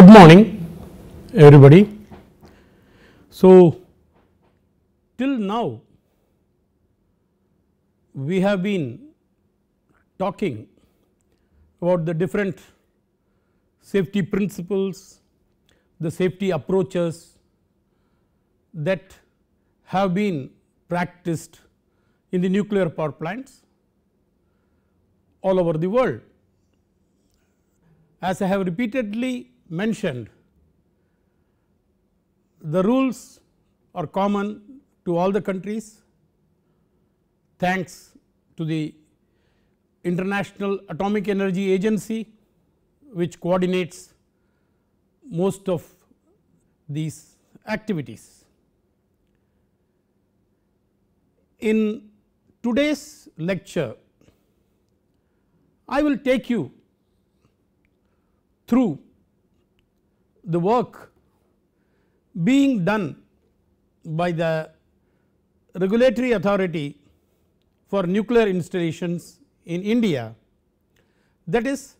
good morning everybody. So, till now we have been talking about the different safety principles, the safety approaches that have been practiced in the nuclear power plants all over the world. As I have repeatedly mentioned the rules are common to all the countries thanks to the International Atomic Energy Agency which coordinates most of these activities. In today's lecture, I will take you through the work being done by the regulatory authority for nuclear installations in India that is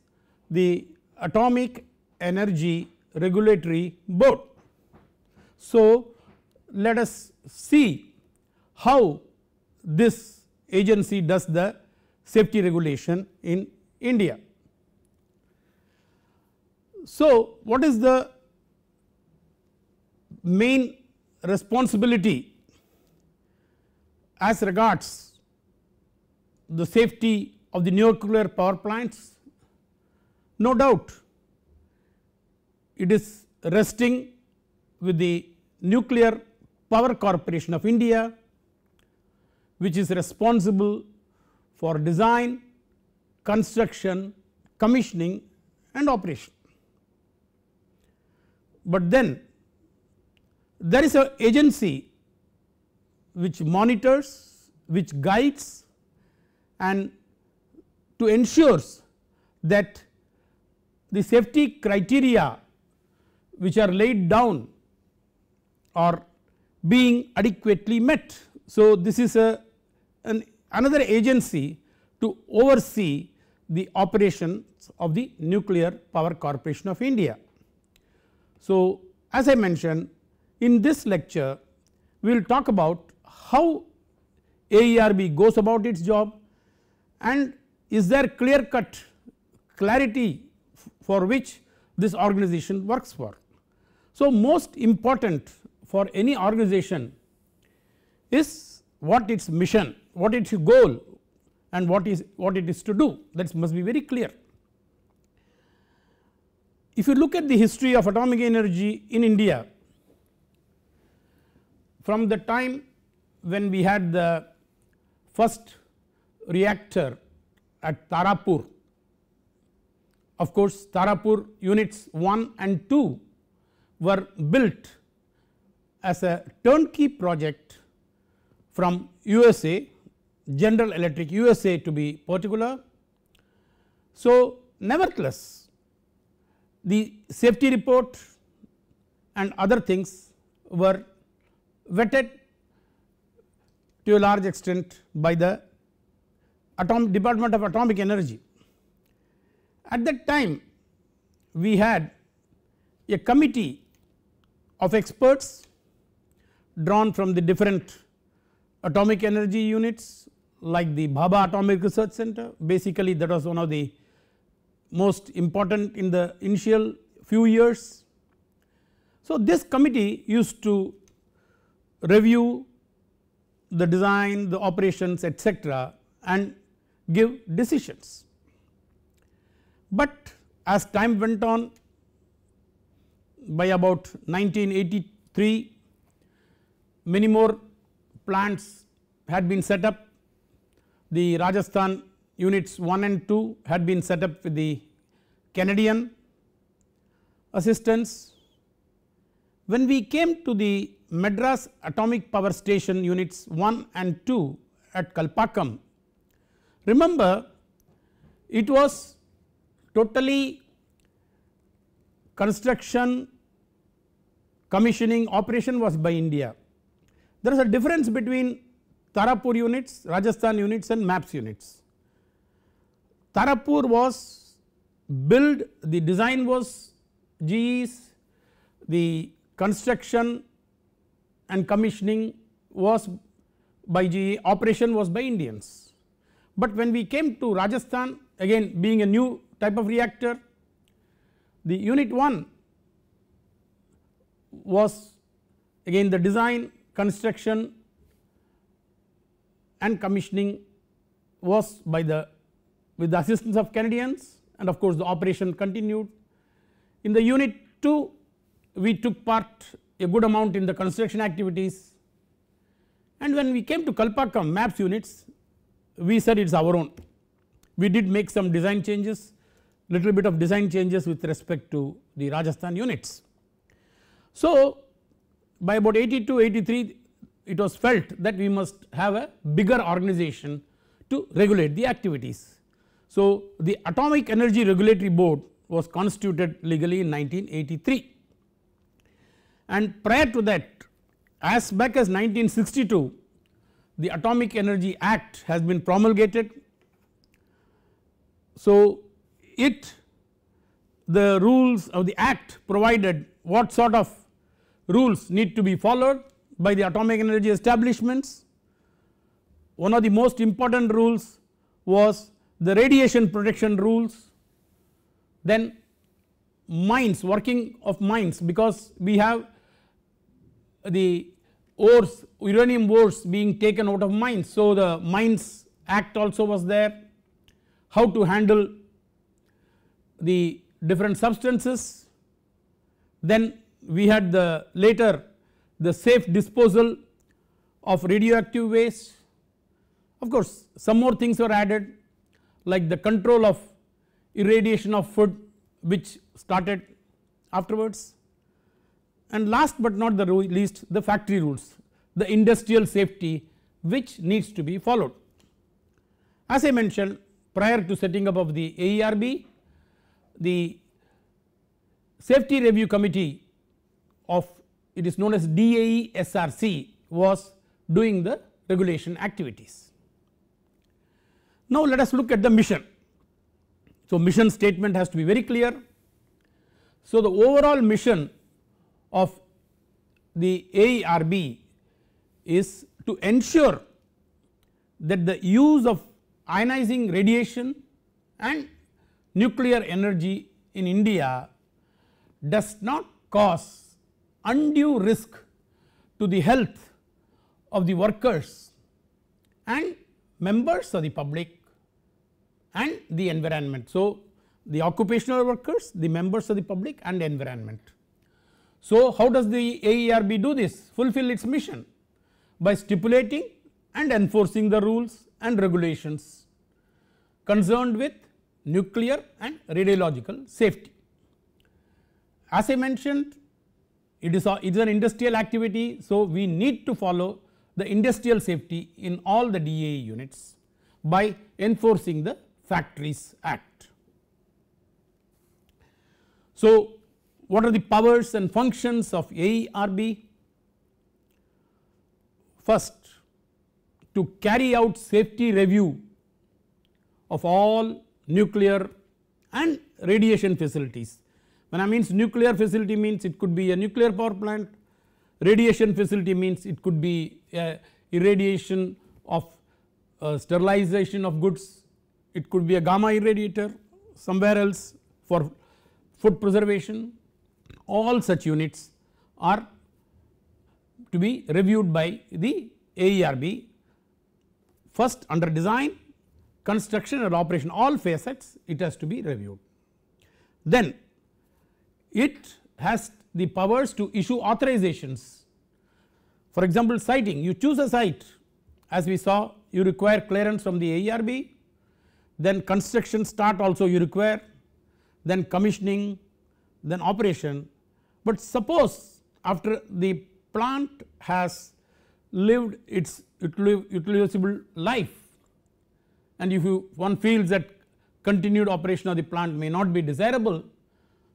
the Atomic Energy Regulatory Board. So, let us see how this agency does the safety regulation in India. So, what is the main responsibility as regards the safety of the nuclear power plants? No doubt it is resting with the Nuclear Power Corporation of India which is responsible for design, construction, commissioning and operation but then there is an agency which monitors, which guides and to ensures that the safety criteria which are laid down are being adequately met. So, this is a an another agency to oversee the operations of the Nuclear Power Corporation of India. So, as I mentioned in this lecture we will talk about how AERB goes about its job and is there clear cut clarity for which this organization works for. So, most important for any organization is what its mission, what its goal and what is what it is to do that must be very clear. If you look at the history of atomic energy in India from the time when we had the first reactor at Tarapur of course Tarapur units 1 and 2 were built as a turnkey project from USA General Electric USA to be particular. So nevertheless the safety report and other things were vetted to a large extent by the Atom Department of Atomic Energy. At that time we had a committee of experts drawn from the different atomic energy units like the Bhabha Atomic Research Center basically that was one of the most important in the initial few years. So, this committee used to review the design, the operations etc., and give decisions. But as time went on by about 1983 many more plants had been set up. The Rajasthan units 1 and 2 had been set up with the Canadian assistance. When we came to the Madras Atomic Power Station units 1 and 2 at Kalpakkam, remember it was totally construction, commissioning, operation was by India. There is a difference between Tarapur units, Rajasthan units and MAPS units. Tarapur was built, the design was GE's, the construction and commissioning was by GE, operation was by Indians. But when we came to Rajasthan again being a new type of reactor, the unit 1 was again the design, construction and commissioning was by the with the assistance of Canadians and of course the operation continued. In the unit 2 we took part a good amount in the construction activities and when we came to Kalpakkam maps units we said it is our own. We did make some design changes little bit of design changes with respect to the Rajasthan units. So by about 82 83 it was felt that we must have a bigger organization to regulate the activities so, the Atomic Energy Regulatory Board was constituted legally in 1983 and prior to that as back as 1962 the Atomic Energy Act has been promulgated. So, it the rules of the act provided what sort of rules need to be followed by the atomic energy establishments. One of the most important rules was the radiation protection rules, then mines working of mines because we have the ores uranium ores being taken out of mines. So, the mines act also was there how to handle the different substances then we had the later the safe disposal of radioactive waste of course some more things were added like the control of irradiation of food which started afterwards and last but not the least the factory rules the industrial safety which needs to be followed. As I mentioned prior to setting up of the AERB the safety review committee of it is known as DAESRC was doing the regulation activities. Now let us look at the mission. So mission statement has to be very clear. So the overall mission of the AERB is to ensure that the use of ionizing radiation and nuclear energy in India does not cause undue risk to the health of the workers and members of the public and the environment. So, the occupational workers, the members of the public and the environment. So, how does the AERB do this? Fulfill its mission by stipulating and enforcing the rules and regulations concerned with nuclear and radiological safety. As I mentioned, it is, a, it is an industrial activity, so we need to follow the industrial safety in all the DAE units by enforcing the Factories Act. So, what are the powers and functions of AERB? First to carry out safety review of all nuclear and radiation facilities. When I means nuclear facility means it could be a nuclear power plant, radiation facility means it could be irradiation of uh, sterilization of goods it could be a gamma irradiator somewhere else for food preservation all such units are to be reviewed by the AERB first under design construction and operation all facets it has to be reviewed. Then it has the powers to issue authorizations for example siting you choose a site as we saw you require clearance from the AERB then construction start also you require then commissioning then operation. But suppose after the plant has lived its utilizable life and if you one feels that continued operation of the plant may not be desirable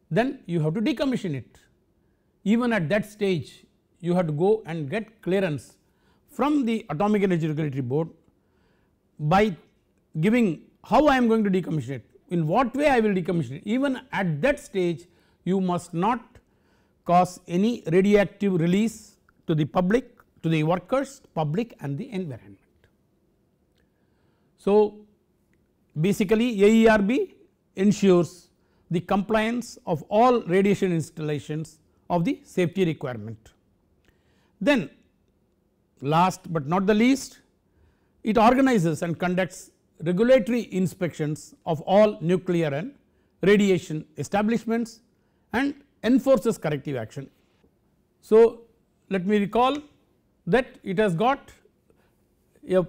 then you have to decommission it even at that stage you have to go and get clearance from the atomic energy regulatory board by giving how I am going to decommission it, in what way I will decommission it. Even at that stage you must not cause any radioactive release to the public, to the workers, public and the environment. So, basically AERB ensures the compliance of all radiation installations of the safety requirement. Then last but not the least it organizes and conducts regulatory inspections of all nuclear and radiation establishments and enforces corrective action. So, let me recall that it has got a,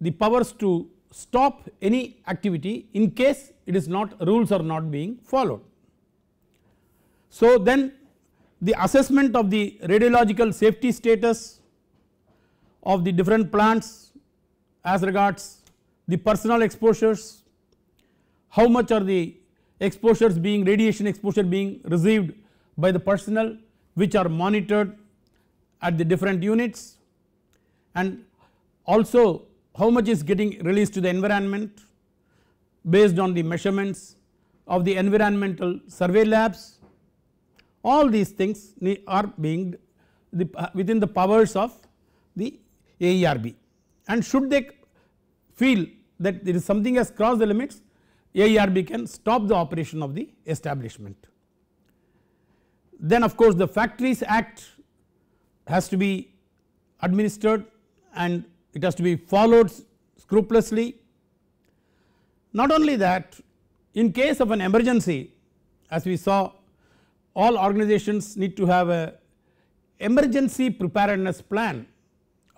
the powers to stop any activity in case it is not rules are not being followed. So, then the assessment of the radiological safety status of the different plants as regards the personal exposures, how much are the exposures being radiation exposure being received by the personnel which are monitored at the different units and also how much is getting released to the environment based on the measurements of the environmental survey labs all these things are being the, uh, within the powers of the AERB and should they feel that there is something has crossed the limits AERB can stop the operation of the establishment. Then of course the Factories Act has to be administered and it has to be followed scrupulously. Not only that in case of an emergency as we saw all organizations need to have a emergency preparedness plan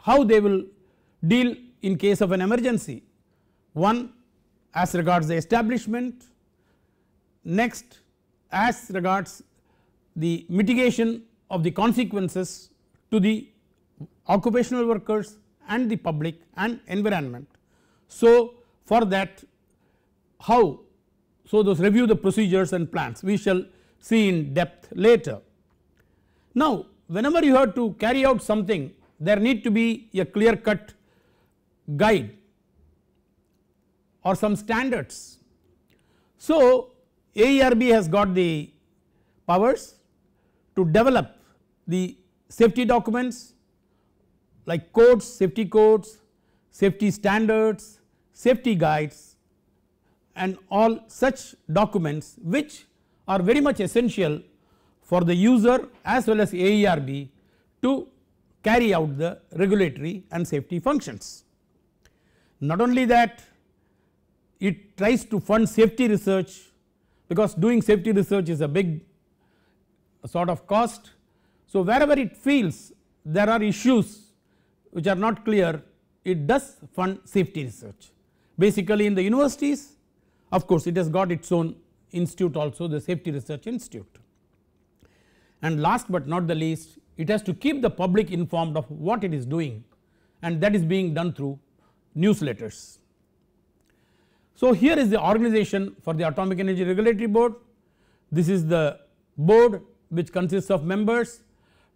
how they will deal in case of an emergency one as regards the establishment, next as regards the mitigation of the consequences to the occupational workers and the public and environment. So, for that how so those review the procedures and plans we shall see in depth later. Now whenever you have to carry out something there need to be a clear cut guide or some standards. So, AERB has got the powers to develop the safety documents like codes, safety codes, safety standards, safety guides and all such documents which are very much essential for the user as well as AERB to carry out the regulatory and safety functions. Not only that it tries to fund safety research because doing safety research is a big sort of cost. So wherever it feels there are issues which are not clear it does fund safety research. Basically in the universities of course it has got its own institute also the safety research institute. And last but not the least it has to keep the public informed of what it is doing and that is being done through newsletters. So, here is the organization for the Atomic Energy Regulatory Board. This is the board which consists of members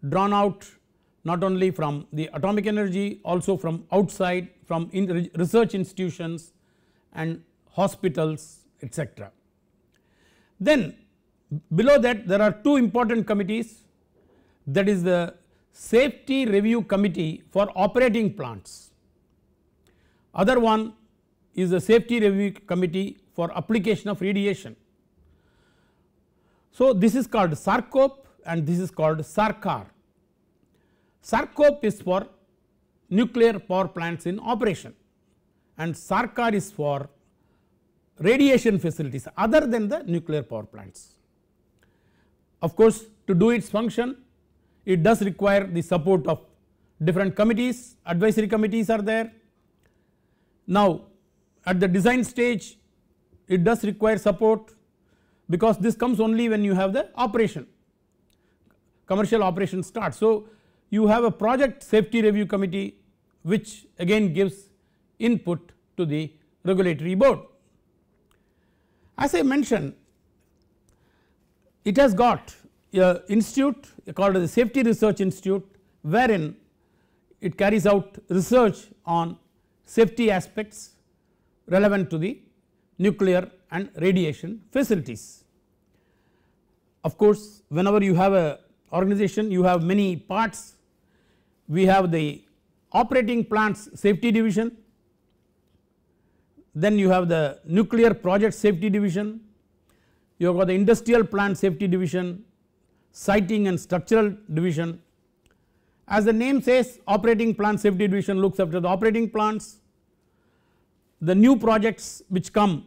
drawn out not only from the atomic energy also from outside from in research institutions and hospitals etc. Then below that there are two important committees that is the safety review committee for operating plants other one is the safety review committee for application of radiation. So, this is called SARCOP and this is called SARCAR. SARCOP is for nuclear power plants in operation and SARCAR is for radiation facilities other than the nuclear power plants. Of course, to do its function it does require the support of different committees, advisory committees are there. Now, at the design stage it does require support because this comes only when you have the operation commercial operation start. So you have a project safety review committee which again gives input to the regulatory board. As I mentioned it has got a institute called the safety research institute wherein it carries out research on safety aspects relevant to the nuclear and radiation facilities. Of course, whenever you have a organization you have many parts, we have the operating plants safety division, then you have the nuclear project safety division, you have got the industrial plant safety division, siting and structural division. As the name says operating plant safety division looks after the operating plants, the new projects which come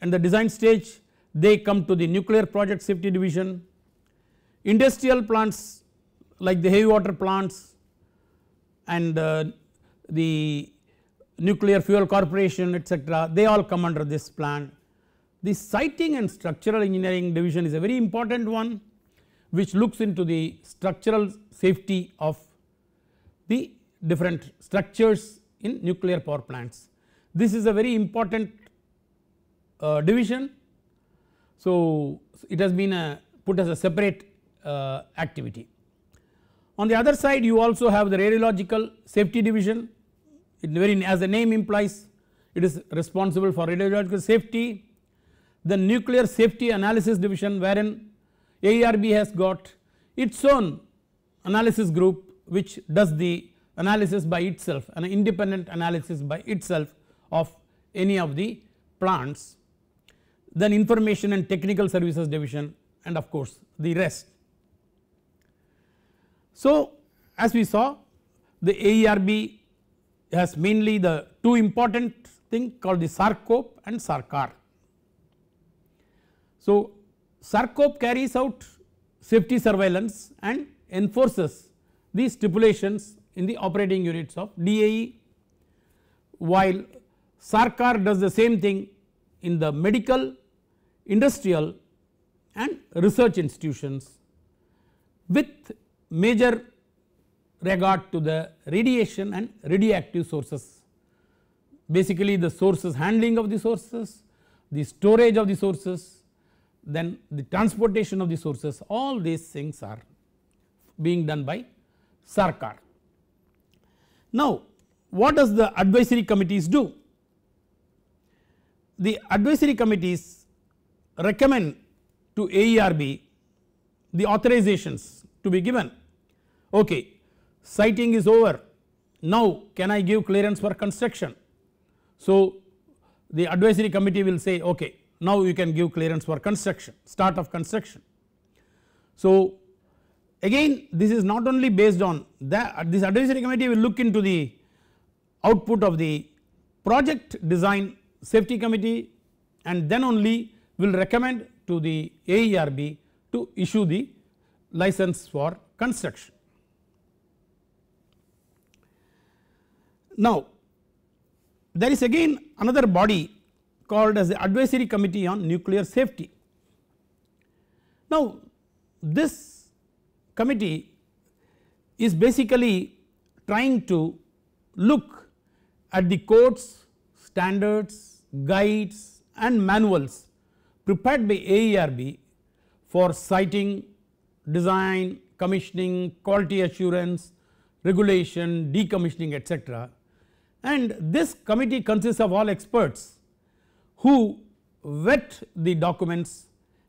and the design stage they come to the nuclear project safety division, industrial plants like the heavy water plants and uh, the nuclear fuel corporation etc they all come under this plan. The siting and structural engineering division is a very important one which looks into the structural safety of the different structures in nuclear power plants. This is a very important uh, division. So, it has been a, uh, put as a separate uh, activity. On the other side you also have the radiological safety division very, as the name implies it is responsible for radiological safety. The nuclear safety analysis division wherein ARB has got its own analysis group which does the analysis by itself an independent analysis by itself of any of the plants, then information and technical services division and of course the rest. So, as we saw the AERB has mainly the two important thing called the SARCOP and SARCAR. So, SARCOP carries out safety surveillance and enforces the stipulations in the operating units of DAE while Sarkar does the same thing in the medical, industrial and research institutions with major regard to the radiation and radioactive sources. Basically the sources handling of the sources, the storage of the sources, then the transportation of the sources all these things are being done by Sarkar. Now what does the advisory committees do? the advisory committees recommend to AERB the authorizations to be given. Okay, siting is over, now can I give clearance for construction? So, the advisory committee will say okay now you can give clearance for construction start of construction. So, again this is not only based on that this advisory committee will look into the output of the project design safety committee and then only will recommend to the AERB to issue the license for construction. Now there is again another body called as the advisory committee on nuclear safety. Now this committee is basically trying to look at the codes standards, guides and manuals prepared by AERB for siting, design, commissioning, quality assurance, regulation, decommissioning etc. And this committee consists of all experts who vet the documents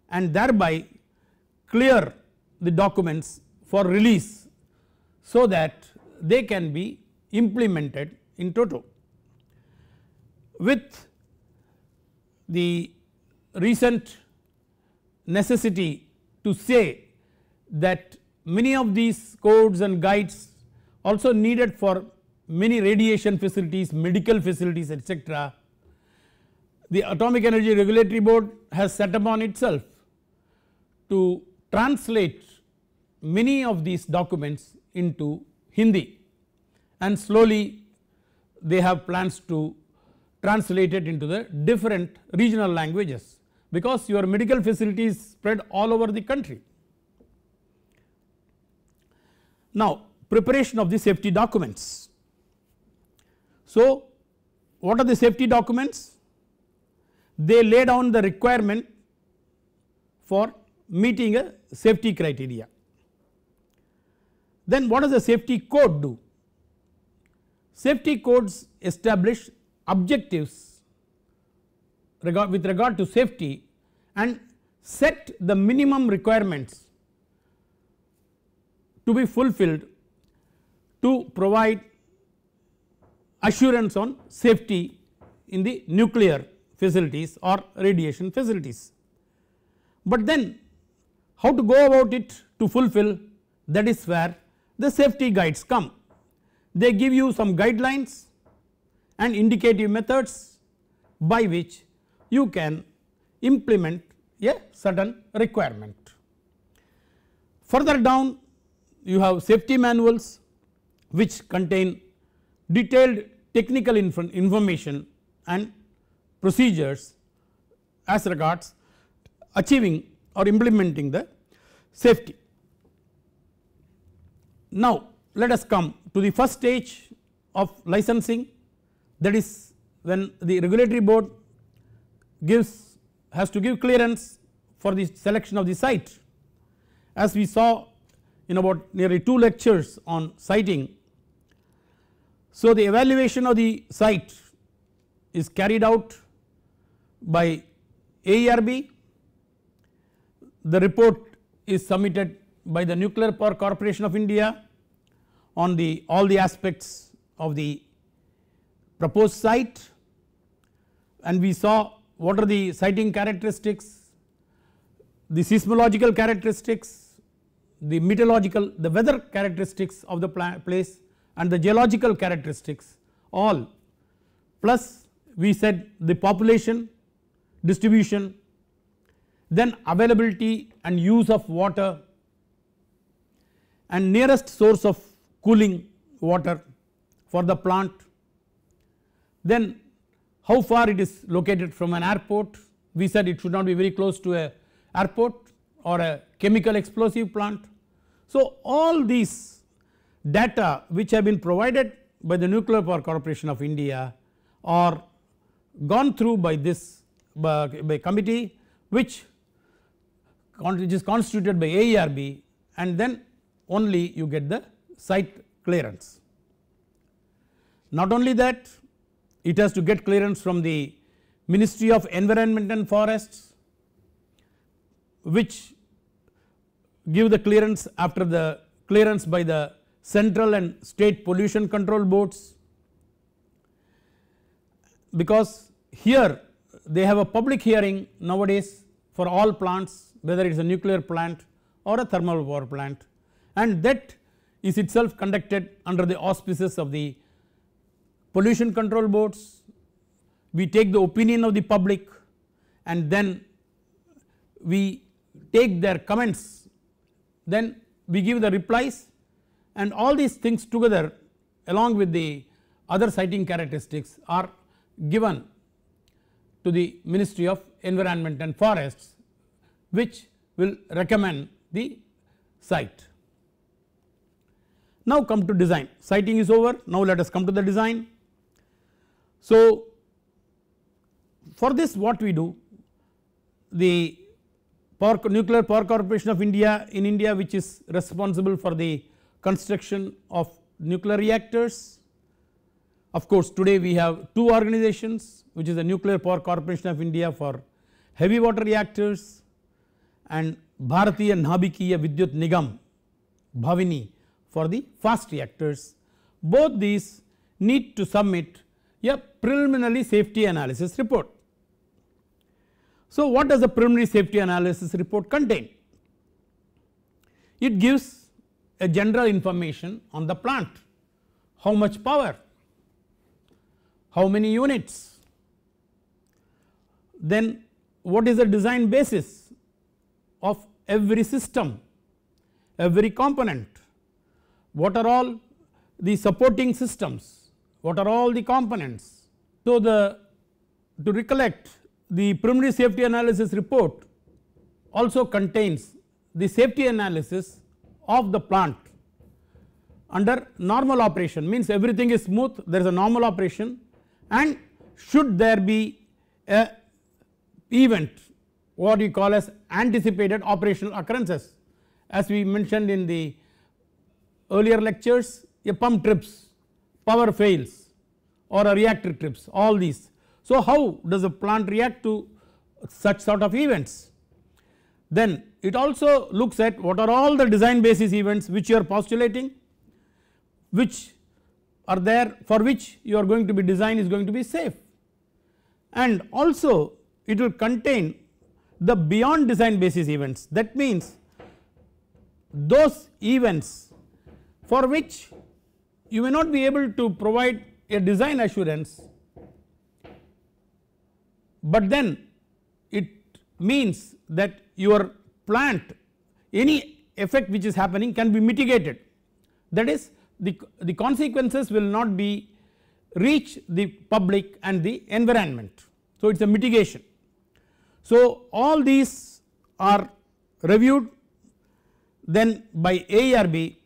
and thereby clear the documents for release so that they can be implemented in toto with the recent necessity to say that many of these codes and guides also needed for many radiation facilities, medical facilities etc. The Atomic Energy Regulatory Board has set upon itself to translate many of these documents into Hindi and slowly they have plans to translated into the different regional languages because your medical facility is spread all over the country. Now preparation of the safety documents. So what are the safety documents? They lay down the requirement for meeting a safety criteria. Then what does the safety code do? Safety codes establish objectives regard with regard to safety and set the minimum requirements to be fulfilled to provide assurance on safety in the nuclear facilities or radiation facilities. But then how to go about it to fulfill that is where the safety guides come. They give you some guidelines and indicative methods by which you can implement a certain requirement. Further down you have safety manuals which contain detailed technical information and procedures as regards achieving or implementing the safety. Now let us come to the first stage of licensing that is when the regulatory board gives has to give clearance for the selection of the site. As we saw in about nearly 2 lectures on siting. So, the evaluation of the site is carried out by AERB, the report is submitted by the Nuclear Power Corporation of India on the all the aspects of the proposed site and we saw what are the siting characteristics, the seismological characteristics, the meteorological, the weather characteristics of the place and the geological characteristics all plus we said the population distribution then availability and use of water and nearest source of cooling water for the plant then how far it is located from an airport we said it should not be very close to a airport or a chemical explosive plant. So all these data which have been provided by the Nuclear Power Corporation of India are gone through by this by, by committee which, which is constituted by AERB and then only you get the site clearance. Not only that it has to get clearance from the Ministry of Environment and Forests which give the clearance after the clearance by the central and state pollution control boards because here they have a public hearing nowadays for all plants whether it is a nuclear plant or a thermal power plant and that is itself conducted under the auspices of the pollution control boards, we take the opinion of the public and then we take their comments, then we give the replies and all these things together along with the other citing characteristics are given to the Ministry of Environment and Forests which will recommend the site. Now come to design, Sighting is over, now let us come to the design. So, for this what we do the power nuclear power corporation of India in India which is responsible for the construction of nuclear reactors. Of course today we have two organizations which is the nuclear power corporation of India for heavy water reactors and Bharatiya Nabikiya Vidyut Nigam Bhavini for the fast reactors. Both these need to submit a preliminary safety analysis report. So, what does the preliminary safety analysis report contain? It gives a general information on the plant, how much power, how many units, then what is the design basis of every system, every component, what are all the supporting systems, what are all the components. So, the to recollect the preliminary safety analysis report also contains the safety analysis of the plant under normal operation means everything is smooth there is a normal operation and should there be a event what you call as anticipated operational occurrences as we mentioned in the earlier lectures a pump trips power fails or a reactor trips all these. So how does a plant react to such sort of events? Then it also looks at what are all the design basis events which you are postulating which are there for which you are going to be design is going to be safe and also it will contain the beyond design basis events that means those events for which you may not be able to provide a design assurance but then it means that your plant any effect which is happening can be mitigated that is the, the consequences will not be reach the public and the environment. So, it is a mitigation. So, all these are reviewed then by ARB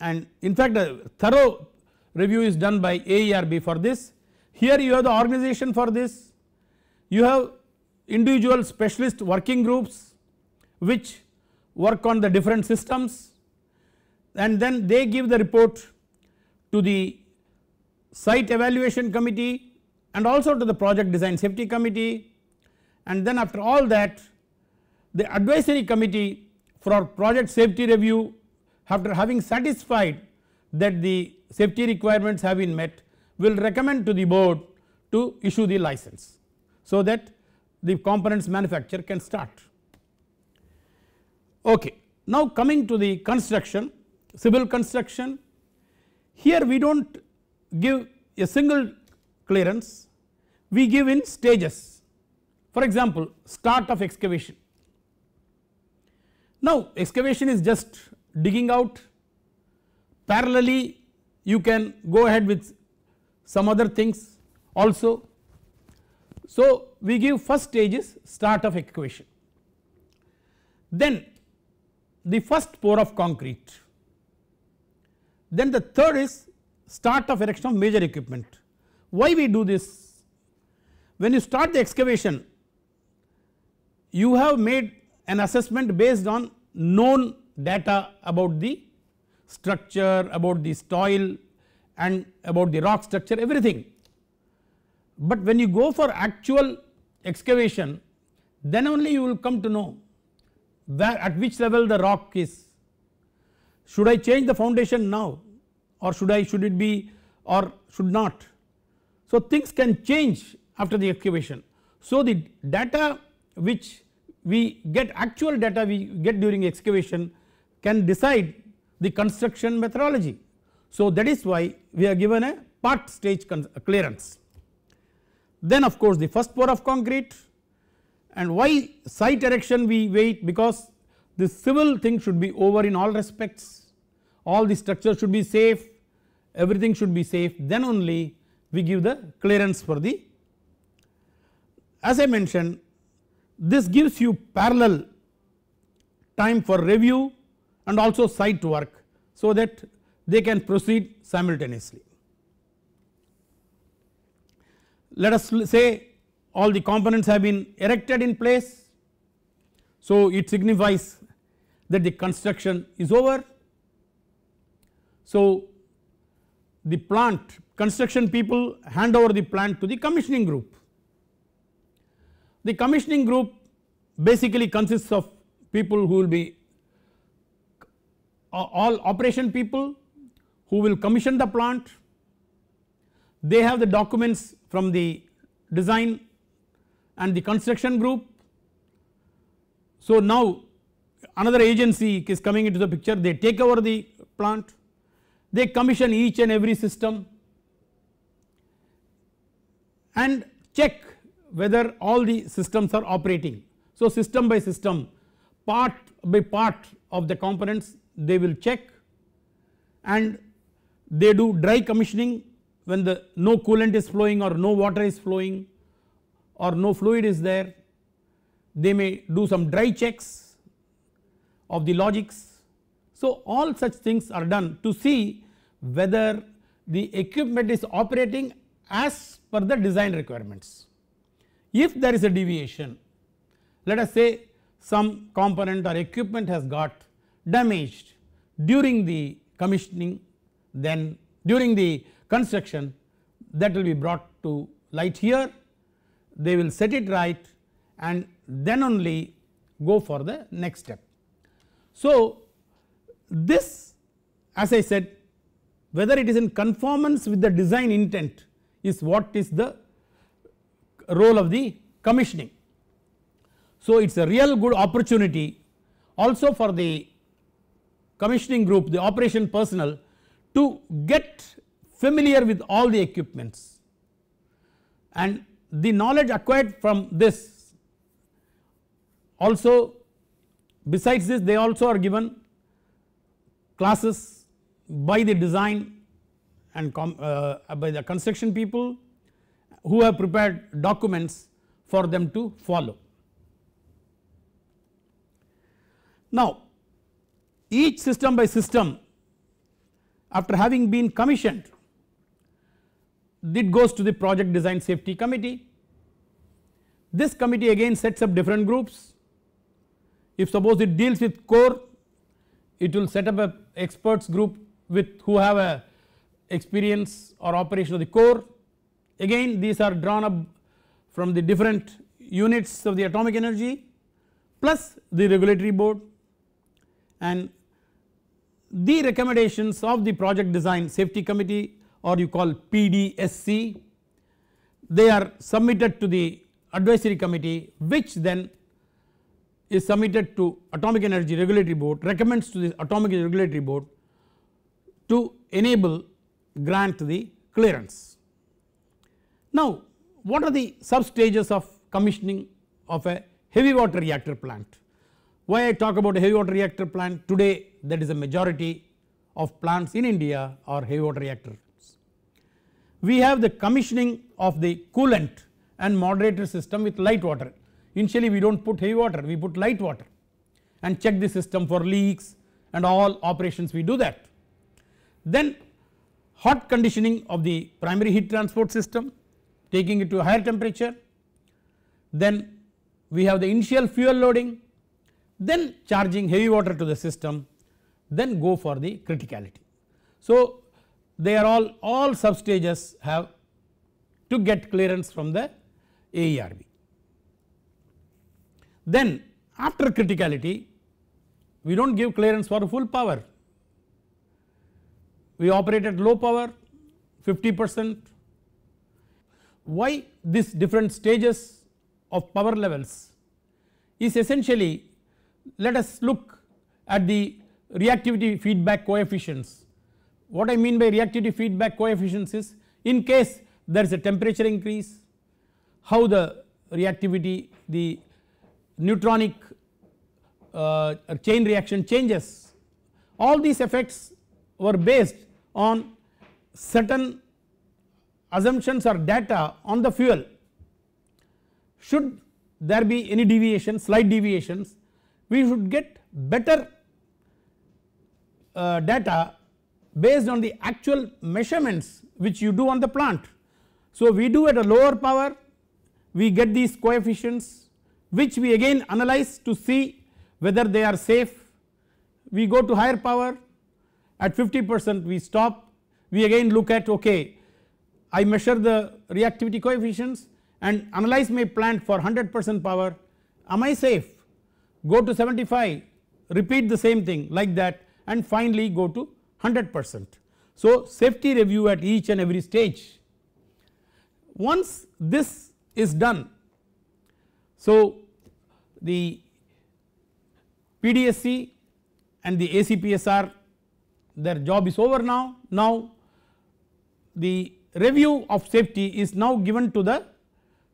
and in fact a thorough review is done by AERB for this. Here you have the organization for this, you have individual specialist working groups which work on the different systems and then they give the report to the site evaluation committee and also to the project design safety committee and then after all that the advisory committee for project safety review after having satisfied that the safety requirements have been met will recommend to the board to issue the license so that the components manufacture can start. Okay. Now coming to the construction civil construction here we do not give a single clearance we give in stages for example start of excavation. Now excavation is just digging out. Parallelly you can go ahead with some other things also. So we give first stage is start of excavation. Then the first pour of concrete. Then the third is start of erection of major equipment. Why we do this? When you start the excavation you have made an assessment based on known data about the structure, about the soil and about the rock structure everything. But when you go for actual excavation then only you will come to know where at which level the rock is. Should I change the foundation now or should I should it be or should not. So things can change after the excavation. So the data which we get actual data we get during excavation can decide the construction methodology. So that is why we are given a part stage uh, clearance. Then of course the first pour of concrete and why site erection we wait because the civil thing should be over in all respects all the structure should be safe everything should be safe then only we give the clearance for the as I mentioned this gives you parallel time for review and also site work so that they can proceed simultaneously. Let us say all the components have been erected in place. So, it signifies that the construction is over. So, the plant construction people hand over the plant to the commissioning group. The commissioning group basically consists of people who will be all operation people who will commission the plant they have the documents from the design and the construction group. So now another agency is coming into the picture they take over the plant they commission each and every system and check whether all the systems are operating. So system by system part by part of the components they will check and they do dry commissioning when the no coolant is flowing or no water is flowing or no fluid is there they may do some dry checks of the logics. So all such things are done to see whether the equipment is operating as per the design requirements. If there is a deviation let us say some component or equipment has got damaged during the commissioning then during the construction that will be brought to light here they will set it right and then only go for the next step. So this as I said whether it is in conformance with the design intent is what is the role of the commissioning. So it is a real good opportunity also for the commissioning group the operation personnel to get familiar with all the equipments and the knowledge acquired from this also besides this they also are given classes by the design and com, uh, uh by the construction people who have prepared documents for them to follow. Now each system by system after having been commissioned it goes to the project design safety committee. This committee again sets up different groups if suppose it deals with core it will set up a experts group with who have a experience or operation of the core again these are drawn up from the different units of the atomic energy plus the regulatory board and the recommendations of the project design safety committee or you call PDSC they are submitted to the advisory committee which then is submitted to atomic energy regulatory board recommends to the atomic energy regulatory board to enable grant the clearance. Now what are the sub stages of commissioning of a heavy water reactor plant? Why I talk about a heavy water reactor plant today that is a majority of plants in India are heavy water reactors. We have the commissioning of the coolant and moderator system with light water. Initially we do not put heavy water, we put light water and check the system for leaks and all operations we do that. Then hot conditioning of the primary heat transport system taking it to a higher temperature. Then we have the initial fuel loading then charging heavy water to the system then go for the criticality. So, they are all all sub stages have to get clearance from the AERB. Then after criticality we do not give clearance for full power. We operate at low power 50 percent. Why this different stages of power levels is essentially let us look at the reactivity feedback coefficients. What I mean by reactivity feedback coefficients is in case there is a temperature increase how the reactivity the neutronic uh, chain reaction changes all these effects were based on certain assumptions or data on the fuel should there be any deviations slight deviations we should get better uh, data based on the actual measurements which you do on the plant. So we do at a lower power we get these coefficients which we again analyze to see whether they are safe we go to higher power at 50 percent we stop we again look at okay I measure the reactivity coefficients and analyze my plant for 100 percent power am I safe go to 75 repeat the same thing like that and finally go to 100 percent. So safety review at each and every stage. Once this is done so the PDSC and the ACPSR their job is over now. Now the review of safety is now given to the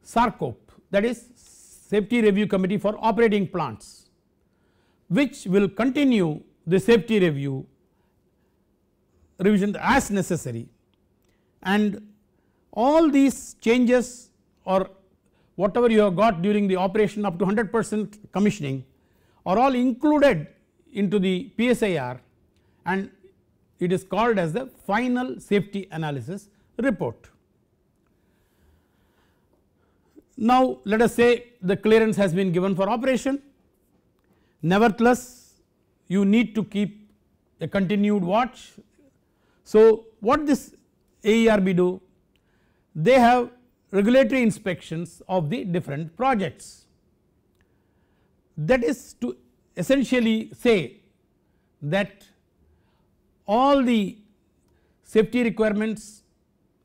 SARCOP that is safety review committee for operating plants which will continue the safety review revision as necessary and all these changes or whatever you have got during the operation up to 100 percent commissioning are all included into the PSIR and it is called as the final safety analysis report. Now, let us say the clearance has been given for operation nevertheless you need to keep a continued watch. So, what this AERB do? They have regulatory inspections of the different projects that is to essentially say that all the safety requirements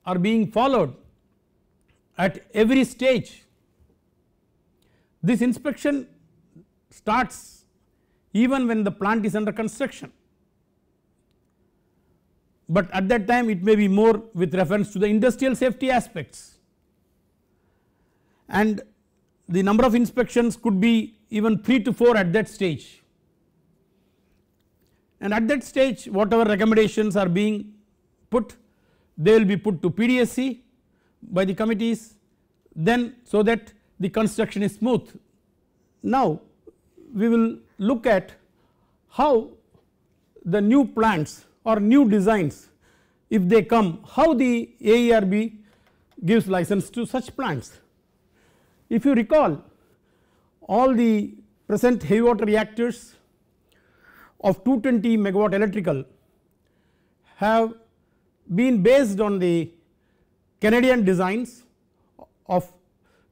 are being followed at every stage this inspection starts even when the plant is under construction, but at that time it may be more with reference to the industrial safety aspects and the number of inspections could be even 3 to 4 at that stage. And at that stage whatever recommendations are being put they will be put to PDSC by the committees then so that the construction is smooth. Now we will look at how the new plants or new designs if they come how the AERB gives license to such plants. If you recall all the present heavy water reactors of 220 megawatt electrical have been based on the Canadian designs of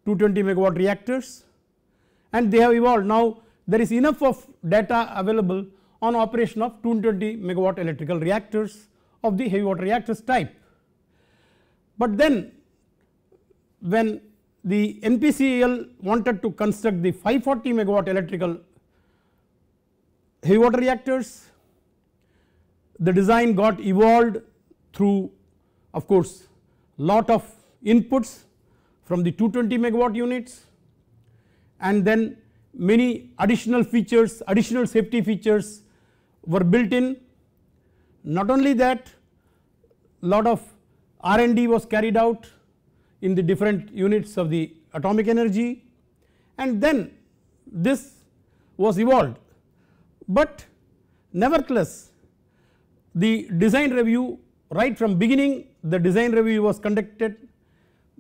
220 megawatt reactors and they have evolved. Now there is enough of data available on operation of 220 megawatt electrical reactors of the heavy water reactors type. But then when the NPCEL wanted to construct the 540 megawatt electrical heavy water reactors, the design got evolved through of course lot of inputs from the 220 megawatt units and then many additional features additional safety features were built in. Not only that lot of R&D was carried out in the different units of the atomic energy and then this was evolved. But nevertheless the design review right from beginning the design review was conducted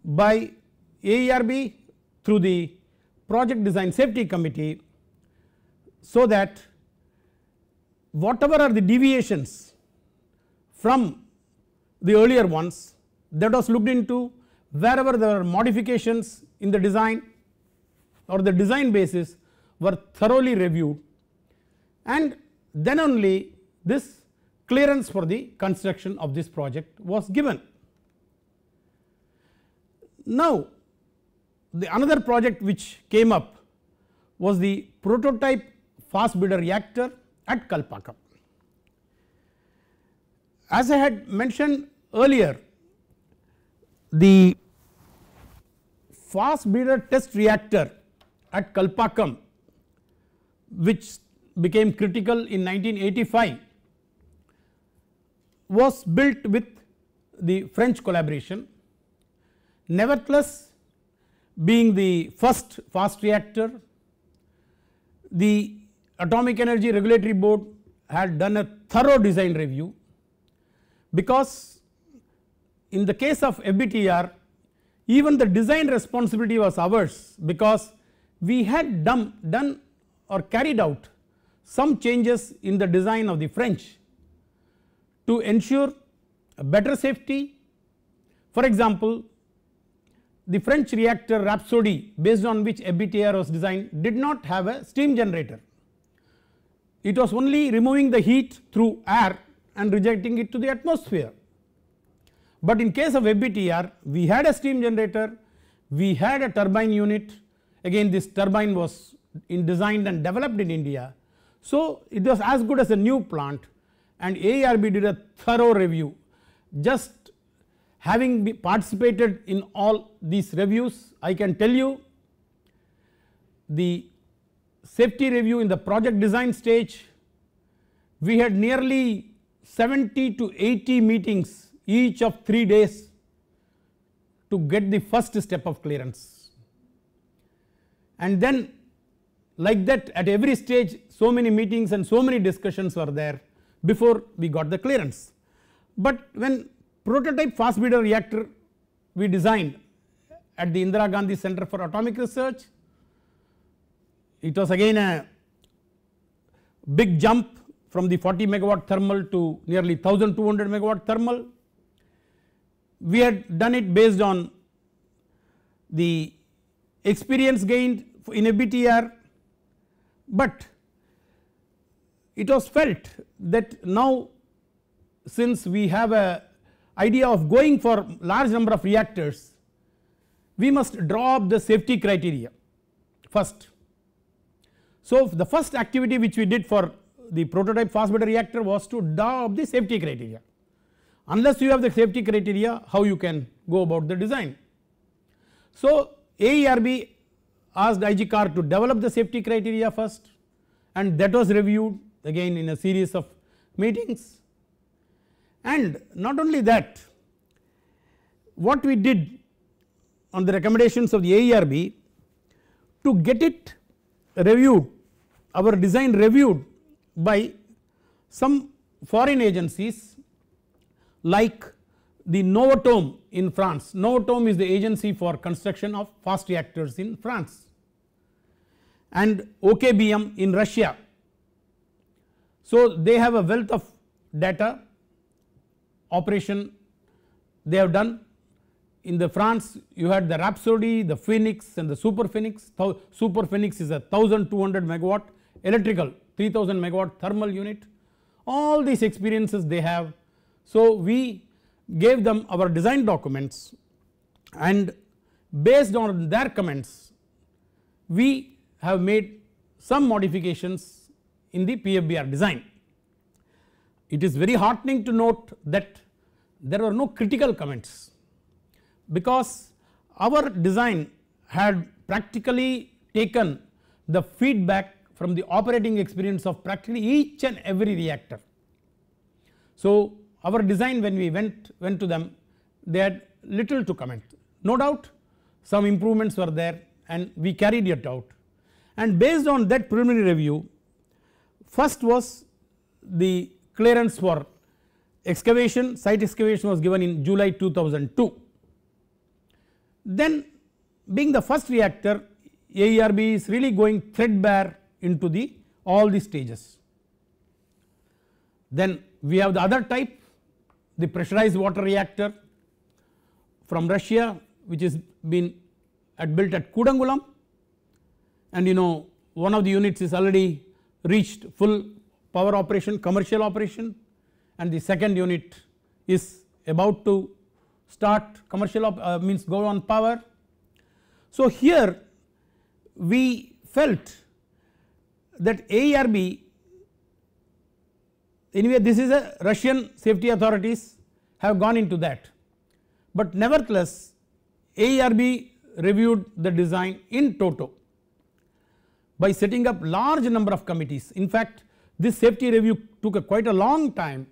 by AERB through the project design safety committee so that whatever are the deviations from the earlier ones that was looked into wherever there are modifications in the design or the design basis were thoroughly reviewed and then only this clearance for the construction of this project was given. Now the another project which came up was the prototype fast breeder reactor at Kalpaka. As I had mentioned earlier the fast breeder test reactor at Kalpakkam which became critical in 1985 was built with the French collaboration. Nevertheless being the first fast reactor. The Atomic Energy Regulatory Board had done a thorough design review because in the case of FBTR even the design responsibility was ours because we had done, done or carried out some changes in the design of the French to ensure better safety. For example, the French reactor Rhapsody based on which FBTR was designed did not have a steam generator. It was only removing the heat through air and rejecting it to the atmosphere. But in case of FBTR we had a steam generator, we had a turbine unit again this turbine was designed and developed in India. So it was as good as a new plant and ARB did a thorough review just having participated in all these reviews I can tell you the safety review in the project design stage we had nearly 70 to 80 meetings each of 3 days to get the first step of clearance and then like that at every stage so many meetings and so many discussions were there before we got the clearance. But when prototype fast breeder reactor we designed at the Indira Gandhi Center for Atomic Research. It was again a big jump from the 40 megawatt thermal to nearly 1200 megawatt thermal. We had done it based on the experience gained in a BTR, but it was felt that now since we have a idea of going for large number of reactors we must draw up the safety criteria first. So the first activity which we did for the prototype fast beta reactor was to draw up the safety criteria unless you have the safety criteria how you can go about the design. So AERB asked IGCAR to develop the safety criteria first and that was reviewed again in a series of meetings and not only that what we did on the recommendations of the AERB to get it reviewed our design reviewed by some foreign agencies like the Novatome in France. Novatome is the agency for construction of fast reactors in France and OKBM in Russia. So, they have a wealth of data operation they have done. In the France you had the Rhapsody, the Phoenix and the Super Phoenix, Super Phoenix is a 1200 megawatt electrical 3000 megawatt thermal unit all these experiences they have. So, we gave them our design documents and based on their comments we have made some modifications in the PFBR design. It is very heartening to note that there were no critical comments because our design had practically taken the feedback from the operating experience of practically each and every reactor. So our design when we went, went to them they had little to comment no doubt some improvements were there and we carried it out and based on that preliminary review first was the clearance for excavation site excavation was given in July 2002. Then being the first reactor AERB is really going threadbare into the all the stages. Then we have the other type the pressurized water reactor from Russia which is been at built at Kudangulam and you know one of the units is already reached full power operation commercial operation and the second unit is about to start commercial op, uh, means go on power. So here we felt that AERB anyway this is a Russian safety authorities have gone into that but nevertheless AERB reviewed the design in toto by setting up large number of committees in fact this safety review took a quite a long time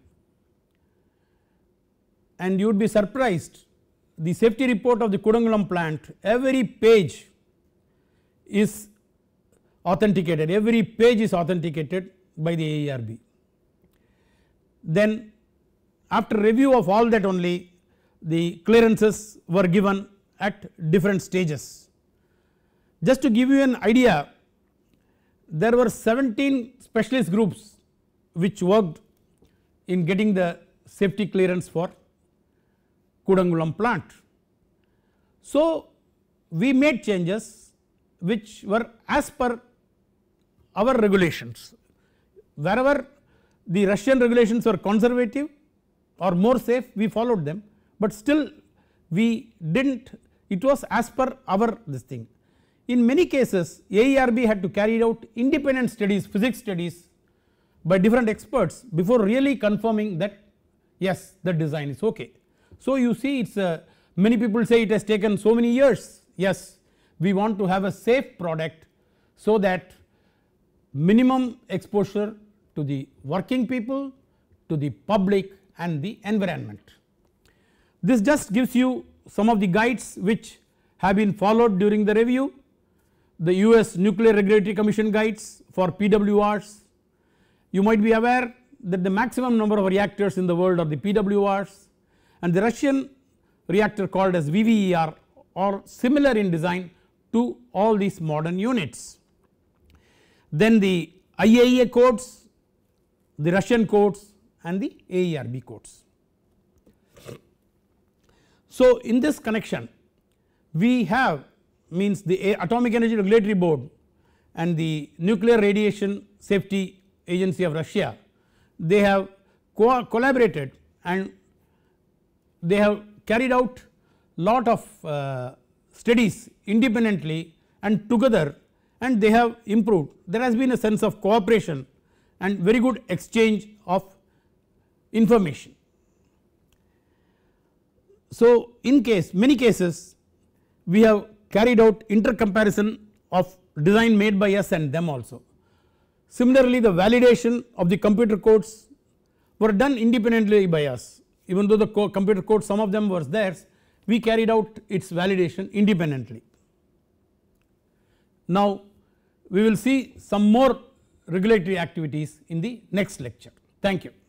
and you would be surprised the safety report of the Kudangulam plant every page is authenticated every page is authenticated by the AERB. Then after review of all that only the clearances were given at different stages. Just to give you an idea there were 17 specialist groups which worked in getting the safety clearance for Kudangulam plant. So, we made changes which were as per our regulations. Wherever the Russian regulations were conservative or more safe, we followed them, but still we did not, it was as per our this thing. In many cases, AERB had to carry out independent studies, physics studies by different experts before really confirming that yes, the design is okay. So, you see it is a uh, many people say it has taken so many years yes we want to have a safe product so that minimum exposure to the working people to the public and the environment. This just gives you some of the guides which have been followed during the review the US Nuclear Regulatory Commission guides for PWRs. You might be aware that the maximum number of reactors in the world are the PWRs and the Russian reactor called as VVER or similar in design to all these modern units. Then the IAEA codes, the Russian codes and the AERB codes. So, in this connection we have means the Atomic Energy Regulatory Board and the Nuclear Radiation Safety Agency of Russia they have co collaborated and they have carried out lot of uh, studies independently and together and they have improved. There has been a sense of cooperation and very good exchange of information. So, in case many cases we have carried out intercomparison of design made by us and them also. Similarly, the validation of the computer codes were done independently by us even though the co computer code some of them was theirs we carried out its validation independently. Now we will see some more regulatory activities in the next lecture. Thank you.